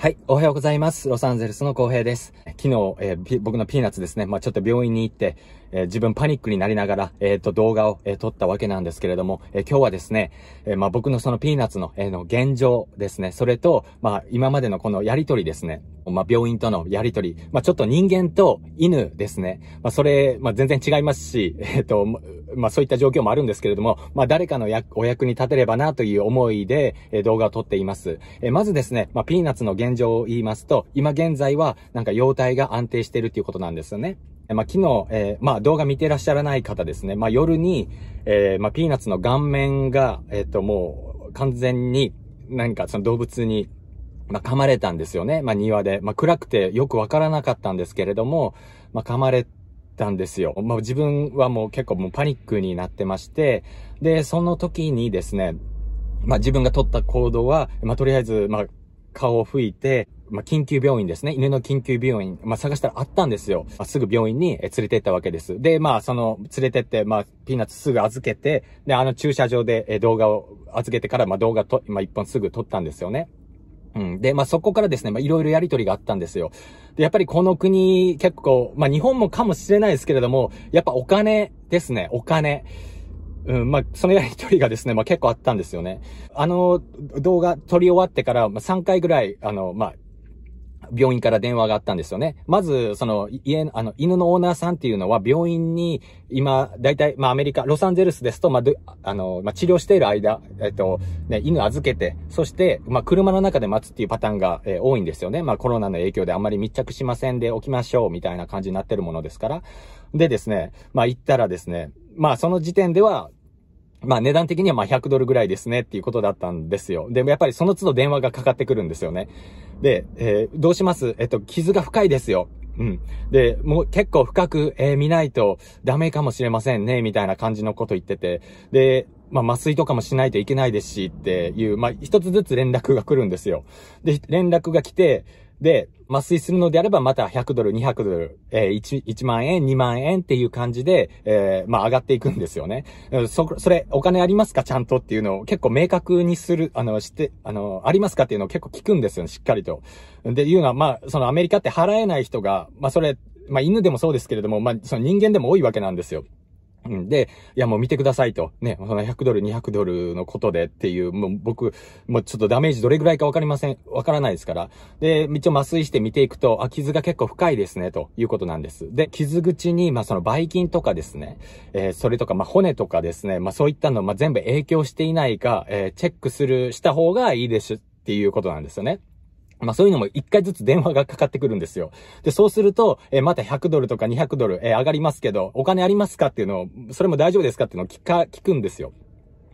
はい。おはようございます。ロサンゼルスの公平です。昨日、えー、僕のピーナッツですね。まあ、ちょっと病院に行って、えー、自分パニックになりながら、えっ、ー、と、動画を、え撮ったわけなんですけれども、え今日はですね、えまあ、僕のそのピーナッツの、えの現状ですね。それと、まあ、今までのこのやりとりですね。まあ、病院とのやりとり、まあ、ちょっと人間と犬ですね。まあ、それ、まあ、全然違いますし、えっ、ー、と、まあ、そういった状況もあるんですけれども、まあ、誰かのお役に立てればなという思いで、えー、動画を撮っています。えー、まずですね、まあ、ピーナッツの現状を言いますと、今現在は、なんか容体が安定しているということなんですよね。まあ、昨日、えー、まあ、動画見てらっしゃらない方ですね。まあ、夜に、えー、まあ、ピーナッツの顔面が、えっ、ー、と、もう、完全に、何かその動物にまあ、噛まれたんですよね。まあ、庭で。まあ、暗くてよくわからなかったんですけれども、まあ、噛まれたんですよ。まあ、自分はもう結構もうパニックになってまして、で、その時にですね、まあ、自分が取った行動は、まあ、とりあえず、まあ、顔を拭いて、まあ、緊急病院ですね。犬の緊急病院。まあ、探したらあったんですよ。まあ、すぐ病院に連れて行ったわけです。で、まあ、その、連れてって、まあ、ピーナッツすぐ預けて、で、あの駐車場で動画を預けてから、まあ、動画と、まあ、一本すぐ撮ったんですよね。うん。で、まあ、そこからですね、まいろいろやりとりがあったんですよ。で、やっぱりこの国、結構、まあ、日本もかもしれないですけれども、やっぱお金ですね、お金。うん、まあ、そのやりとりがですね、まあ、結構あったんですよね。あの、動画撮り終わってから、まあ、3回ぐらい、あの、まあ、病院から電話があったんですよね。まず、その、家、あの、犬のオーナーさんっていうのは、病院に、今、大体、まあ、アメリカ、ロサンゼルスですと、まあ、あの、まあ、治療している間、えっと、ね、犬預けて、そして、まあ、車の中で待つっていうパターンが、えー、多いんですよね。まあ、コロナの影響であんまり密着しませんでおきましょう、みたいな感じになってるものですから。でですね、まあ、行ったらですね、まあ、その時点では、まあ値段的にはまあ100ドルぐらいですねっていうことだったんですよ。でもやっぱりその都度電話がかかってくるんですよね。で、えー、どうしますえっと、傷が深いですよ。うん。で、もう結構深く、えー、見ないとダメかもしれませんね、みたいな感じのこと言ってて。で、まあ、麻酔とかもしないといけないですしっていう、まあ、一つずつ連絡が来るんですよ。で、連絡が来て、で、麻酔するのであれば、また100ドル、200ドル、えー、1、1万円、2万円っていう感じで、えー、まあ、上がっていくんですよね。そ、それ、お金ありますかちゃんとっていうのを結構明確にする、あの、して、あの、ありますかっていうのを結構聞くんですよ、ね、しっかりと。で、いうのは、まあ、そのアメリカって払えない人が、まあ、それ、まあ、犬でもそうですけれども、まあ、その人間でも多いわけなんですよ。で、いやもう見てくださいと。ね、その100ドル、200ドルのことでっていう、もう僕、もうちょっとダメージどれぐらいかわかりません、わからないですから。で、一応麻酔して見ていくと、あ、傷が結構深いですね、ということなんです。で、傷口に、まあそのバイ菌とかですね、えー、それとか、まあ骨とかですね、まあそういったの、まあ全部影響していないか、えー、チェックする、した方がいいですっていうことなんですよね。まあそういうのも一回ずつ電話がかかってくるんですよ。で、そうすると、えー、また100ドルとか200ドル、えー、上がりますけど、お金ありますかっていうのを、それも大丈夫ですかっていうのを聞か、聞くんですよ。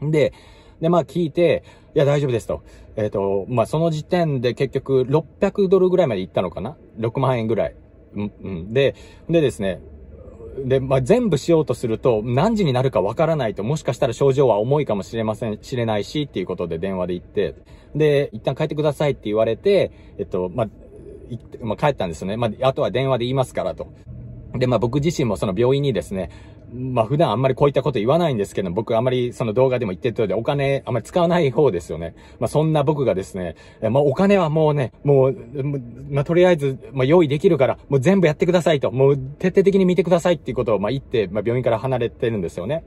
で、で、まあ聞いて、いや大丈夫ですと。えっ、ー、と、まあその時点で結局600ドルぐらいまで行ったのかな ?6 万円ぐらい。うん、うん。で、でですね、で、まあ、全部しようとすると、何時になるかわからないと、もしかしたら症状は重いかもしれません、知れないし、っていうことで電話で言って、で、一旦帰ってくださいって言われて、えっと、まあ、まあ、帰ったんですよね。まあ、あとは電話で言いますからと。で、まあ僕自身もその病院にですね、まあ普段あんまりこういったこと言わないんですけど、僕あんまりその動画でも言ってる通りお金あんまり使わない方ですよね。まあそんな僕がですね、まあお金はもうね、もう、まあとりあえず、まあ用意できるから、もう全部やってくださいと、もう徹底的に見てくださいっていうことをまあ言って、まあ病院から離れてるんですよね。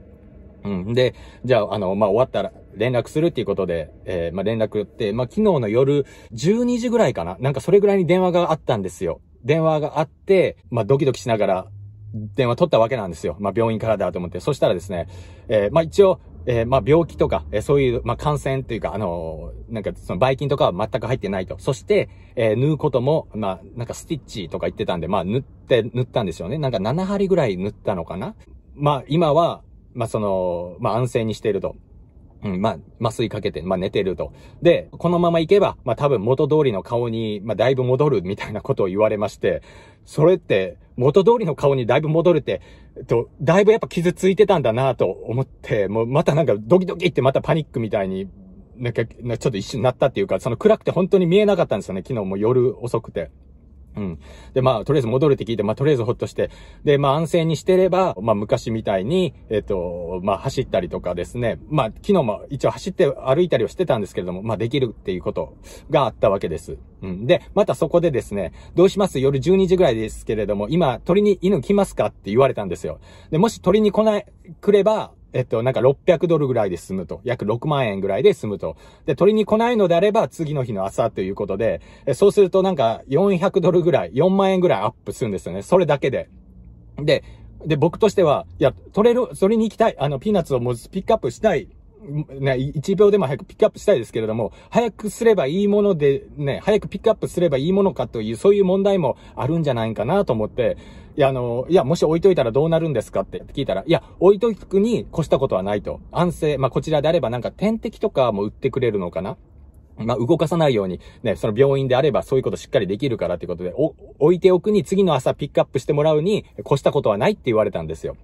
うん。で、じゃあ、あの、まあ、終わったら連絡するっていうことで、えー、まあ、連絡って、まあ、昨日の夜12時ぐらいかななんかそれぐらいに電話があったんですよ。電話があって、まあ、ドキドキしながら、電話取ったわけなんですよ。まあ、病院からだと思って。そしたらですね、えー、まあ、一応、えー、まあ、病気とか、えー、そういう、まあ、感染というか、あのー、なんか、その、ばい菌とかは全く入ってないと。そして、え縫うことも、まあ、なんか、スティッチとか言ってたんで、まあ、縫って、縫ったんですよね。なんか、7針ぐらい縫ったのかなまあ、今は、まあ、その、まあ、安静にしていると。うん、まあ、麻酔かけて、まあ寝てると。で、このまま行けば、まあ多分元通りの顔に、まあだいぶ戻るみたいなことを言われまして、それって、元通りの顔にだいぶ戻れて、と、だいぶやっぱ傷ついてたんだなと思って、もうまたなんかドキドキってまたパニックみたいに、なんか、ちょっと一瞬なったっていうか、その暗くて本当に見えなかったんですよね、昨日も夜遅くて。うん。で、まあ、とりあえず戻るって聞いて、まあ、とりあえずほっとして、で、まあ、安静にしてれば、まあ、昔みたいに、えっ、と、まあ、走ったりとかですね、まあ、昨日も一応走って歩いたりをしてたんですけれども、まあ、できるっていうことがあったわけです。うん。で、またそこでですね、どうします夜12時ぐらいですけれども、今、鳥に犬来ますかって言われたんですよ。で、もし鳥に来ない、来れば、えっと、なんか600ドルぐらいで済むと。約6万円ぐらいで済むと。で、取りに来ないのであれば次の日の朝ということで、そうするとなんか400ドルぐらい、4万円ぐらいアップするんですよね。それだけで。で、で、僕としては、いや、取れる、それに行きたい。あの、ピーナッツをもうピックアップしたい。ね、1秒でも早くピックアップしたいですけれども、早くすればいいもので、ね、早くピックアップすればいいものかという、そういう問題もあるんじゃないかなと思って、いや、あの、いや、もし置いといたらどうなるんですかって聞いたら、いや、置いとくに越したことはないと。安静、まあ、こちらであればなんか点滴とかも売ってくれるのかなまあ、動かさないように、ね、その病院であればそういうことしっかりできるからということで、お、置いておくに次の朝ピックアップしてもらうに越したことはないって言われたんですよ。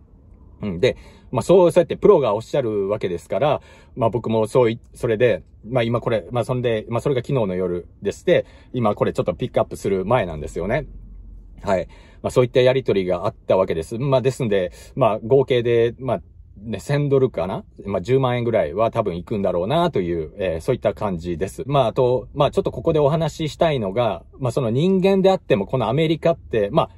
うん、で、まあそう、そうやってプロがおっしゃるわけですから、まあ僕もそうい、それで、まあ今これ、まあそんで、まあそれが昨日の夜でして、今これちょっとピックアップする前なんですよね。はい。まあそういったやりとりがあったわけです。まあですんで、まあ合計で、まあね、1000ドルかなまあ、10万円ぐらいは多分行くんだろうなという、えー、そういった感じです。まあ、あと、まあ、ちょっとここでお話ししたいのが、まあ、その人間であっても、このアメリカって、まあ、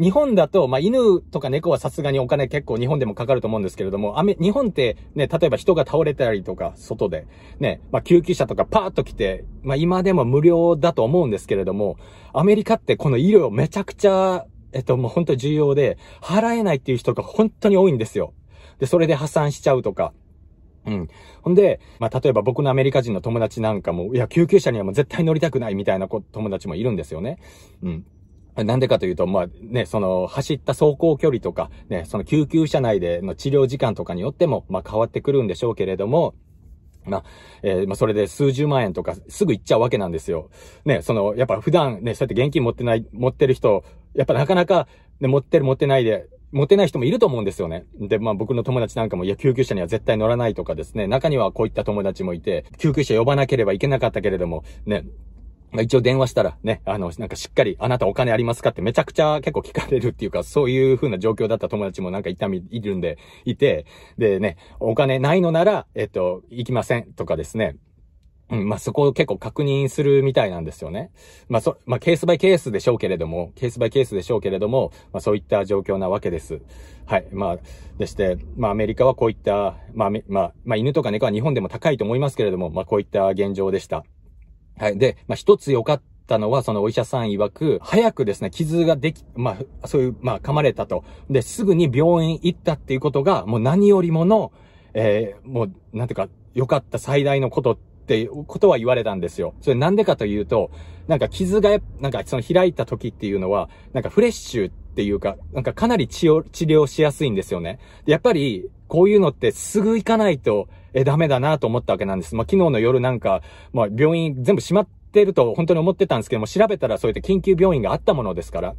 日本だと、まあ、犬とか猫はさすがにお金結構日本でもかかると思うんですけれども、アメ、日本ってね、例えば人が倒れたりとか、外で、ね、まあ、救急車とかパーッと来て、まあ、今でも無料だと思うんですけれども、アメリカってこの医療めちゃくちゃ、えっと、もう本当重要で、払えないっていう人が本当に多いんですよ。で、それで破産しちゃうとか。うん。ほんで、まあ、例えば僕のアメリカ人の友達なんかも、いや、救急車にはもう絶対乗りたくないみたいな子友達もいるんですよね。うん。なんでかというと、まあね、その走った走行距離とか、ね、その救急車内での治療時間とかによっても、まあ変わってくるんでしょうけれども、まあ、えー、まあ、それで数十万円とかすぐ行っちゃうわけなんですよ。ね、その、やっぱ普段ね、そうやって現金持ってない、持ってる人、やっぱなかなか、ね、持ってる持ってないで、持てない人もいると思うんですよね。で、まあ僕の友達なんかも、いや、救急車には絶対乗らないとかですね、中にはこういった友達もいて、救急車呼ばなければいけなかったけれども、ね、一応電話したらね、あの、なんかしっかり、あなたお金ありますかってめちゃくちゃ結構聞かれるっていうか、そういう風な状況だった友達もなんか痛み、いるんで、いて、でね、お金ないのなら、えっと、行きませんとかですね。うん、まあ、そこを結構確認するみたいなんですよね。まあ、そ、まあ、ケースバイケースでしょうけれども、ケースバイケースでしょうけれども、まあ、そういった状況なわけです。はい。まあ、でして、まあ、アメリカはこういった、まあ、まあ、まあ、犬とか猫は日本でも高いと思いますけれども、まあ、こういった現状でした。はい。で、まあ、一つ良かったのは、そのお医者さん曰く、早くですね、傷ができ、まあ、そういう、まあ、噛まれたと。で、すぐに病院行ったっていうことが、もう何よりもの、えー、もう、なんていうか、良かった最大のことっていうことは言われたんですよ。それなんでかというと、なんか傷が、なんかその開いた時っていうのは、なんかフレッシュっていうか、なんかかなり治療、治療しやすいんですよね。でやっぱり、こういうのってすぐ行かないと、え、ダメだなと思ったわけなんです。まあ、昨日の夜なんか、まあ、病院全部閉まってると本当に思ってたんですけども、調べたらそうやって緊急病院があったものですから。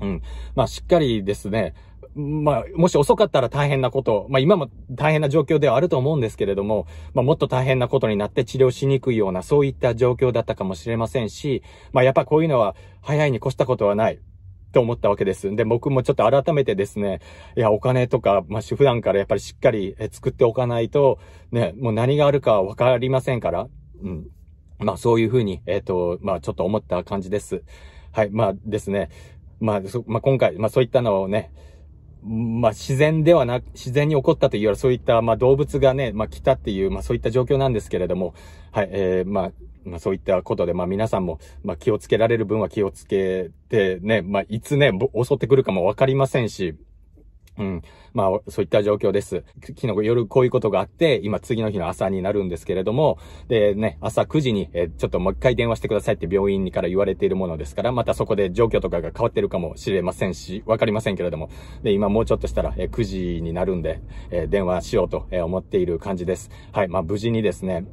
うん。まあ、しっかりですね、まあ、もし遅かったら大変なこと、まあ今も大変な状況ではあると思うんですけれども、まあもっと大変なことになって治療しにくいような、そういった状況だったかもしれませんし、まあやっぱこういうのは早いに越したことはない。って思ったわけです。で、僕もちょっと改めてですね、いや、お金とか、まあ、普段からやっぱりしっかり作っておかないと、ね、もう何があるかわかりませんから、うん。まあ、そういうふうに、えっ、ー、と、まあ、ちょっと思った感じです。はい、まあですね、まあ、そまあ、今回、まあ、そういったのをね、まあ、自然ではなく、自然に起こったというより、そういった、まあ、動物がね、まあ、来たっていう、まあ、そういった状況なんですけれども、はい、えー、まあ、まあそういったことで、まあ皆さんも、まあ気をつけられる分は気をつけてね、まあいつね、襲ってくるかもわかりませんし、うん。まあ、そういった状況です。昨日夜こういうことがあって、今次の日の朝になるんですけれども、でね、朝9時に、えちょっともう一回電話してくださいって病院にから言われているものですから、またそこで状況とかが変わってるかもしれませんし、わかりませんけれども、で、今もうちょっとしたら、え9時になるんで、え電話しようと思っている感じです。はい、まあ無事にですね、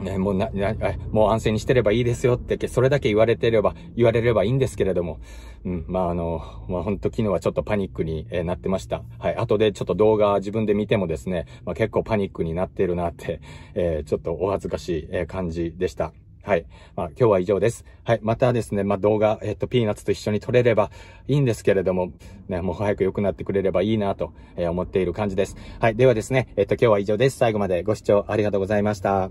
ね、もうな、な、もう安静にしてればいいですよって、それだけ言われてれば、言われればいいんですけれども、うん、まああの、まあ本当昨日はちょっとパニックに、えなってました。はい、後でちょっと動画自分で見てもですね、まあ結構パニックになっているなって、えー、ちょっとお恥ずかしい、え感じでした。はい。まあ、今日は以上です。はい。またですね、まあ、動画、えっと、ピーナッツと一緒に撮れればいいんですけれども、ね、もう早く良くなってくれればいいなと、えー、思っている感じです。はい。ではですね、えっと、今日は以上です。最後までご視聴ありがとうございました。